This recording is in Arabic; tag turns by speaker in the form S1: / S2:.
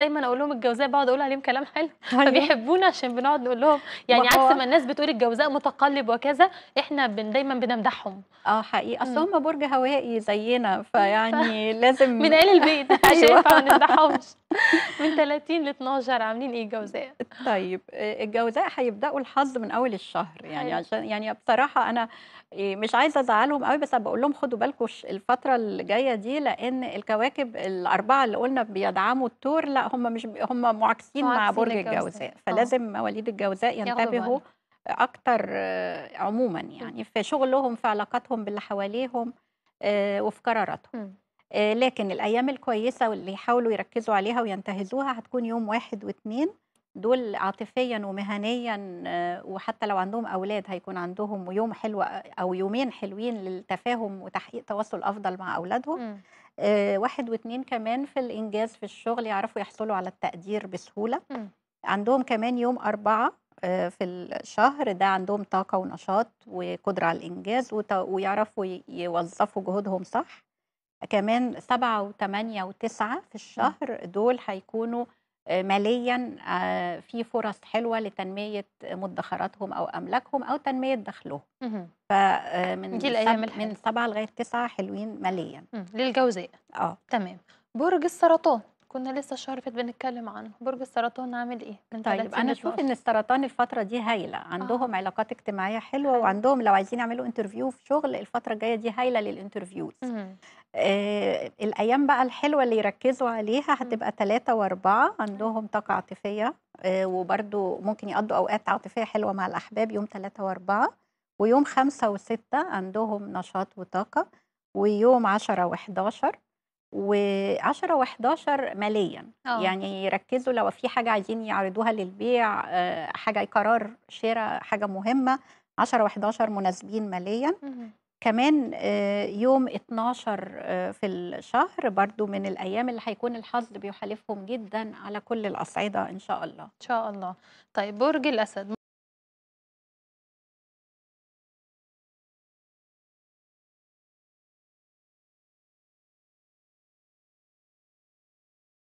S1: دايما اقول لهم الجوزاء بقعد اقول عليهم كلام حلو أيوه. فبيحبونا عشان بنقعد نقول لهم يعني عكس ما الناس بتقول الجوزاء متقلب وكذا احنا بن دايما بنمدحهم اه حقيقي اصل هم برج هوائي زينا فيعني لازم من عيل البيت عشان أيوه. ما نمدحهمش من 30 ل 12 عاملين ايه الجوزاء؟ طيب آه، الجوزاء هيبداوا الحظ من اول الشهر يعني عشان يعني بصراحه انا آه، مش عايزه ازعلهم قوي بس بقول لهم خدوا بالكم الفتره الجايه دي لان الكواكب الاربعه اللي قلنا بيدعموا التور لا هم مش هم معاكسين مع برج الجوزاء آه. فلازم مواليد الجوزاء ينتبهوا اكتر عموما يعني في شغلهم في علاقاتهم باللي حواليهم وفي قراراتهم آه، لكن الأيام الكويسة واللي يحاولوا يركزوا عليها وينتهزوها هتكون يوم واحد واثنين دول عاطفيا ومهنيا آه، وحتى لو عندهم أولاد هيكون عندهم يوم حلو آه، أو يومين حلوين للتفاهم وتحقيق تواصل أفضل مع أولادهم واحد واثنين كمان في الإنجاز في الشغل يعرفوا يحصلوا على التقدير بسهولة عندهم كمان يوم أربعة في الشهر ده عندهم طاقة ونشاط وقدرة على الإنجاز ويعرفوا يوظفوا جهودهم صح كمان 7 و8 و9 في الشهر دول هيكونوا آه، ماليا آه، في فرص حلوه لتنميه مدخراتهم او املاكهم او تنميه دخلهم فمن آه، دي الايام من 7 لغايه 9 حلوين ماليا للجوزاء اه تمام برج السرطان كنا لسه الشهر اللي فات بنتكلم عنه برج السرطان عامل ايه من طيب انا اشوف ان السرطان الفتره دي هايله آه. عندهم آه. علاقات اجتماعيه حلوه حلو. وعندهم لو عايزين يعملوا انترفيو في شغل الفتره الجايه دي هايله للانترفيوز آه الايام بقى الحلوه اللي يركزوا عليها هتبقى ثلاثة واربعة عندهم طاقه عاطفيه آه وبرده ممكن يقضوا اوقات عاطفيه حلوه مع الاحباب يوم ثلاثة واربعة ويوم خمسة وستة عندهم نشاط وطاقه ويوم 10 و11 و10 و11 ماليا أوه. يعني يركزوا لو في حاجه عايزين يعرضوها للبيع آه، حاجه قرار شراء حاجه مهمه 10 و11 مناسبين ماليا مم. كمان آه، يوم 12 آه، في الشهر برضو من الأيام اللي هيكون الحظ بيحالفهم جدا على كل الأصعدة إن شاء الله إن شاء الله طيب برج الأسد